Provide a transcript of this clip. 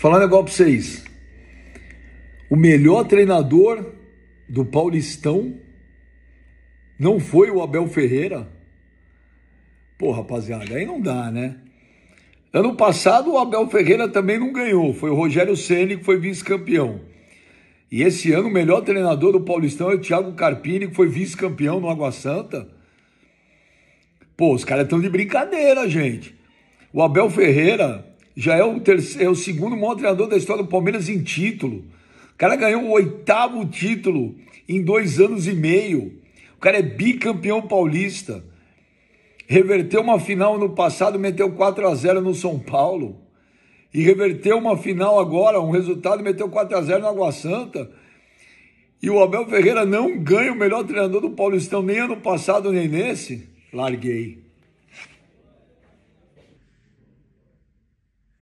falar um negócio para vocês. O melhor treinador do Paulistão não foi o Abel Ferreira. Pô, rapaziada, aí não dá, né? Ano passado o Abel Ferreira também não ganhou, foi o Rogério Ceni que foi vice-campeão. E esse ano o melhor treinador do Paulistão é o Thiago Carpini, que foi vice-campeão no Água Santa. Pô, os caras estão de brincadeira, gente. O Abel Ferreira já é o, terceiro, é o segundo maior treinador da história do Palmeiras em título. O cara ganhou o oitavo título em dois anos e meio. O cara é bicampeão paulista. Reverteu uma final no passado, meteu 4 a 0 no São Paulo. E reverteu uma final agora, um resultado, meteu 4 a 0 na Água Santa. E o Abel Ferreira não ganha o melhor treinador do Paulistão, nem ano passado, nem nesse. Larguei.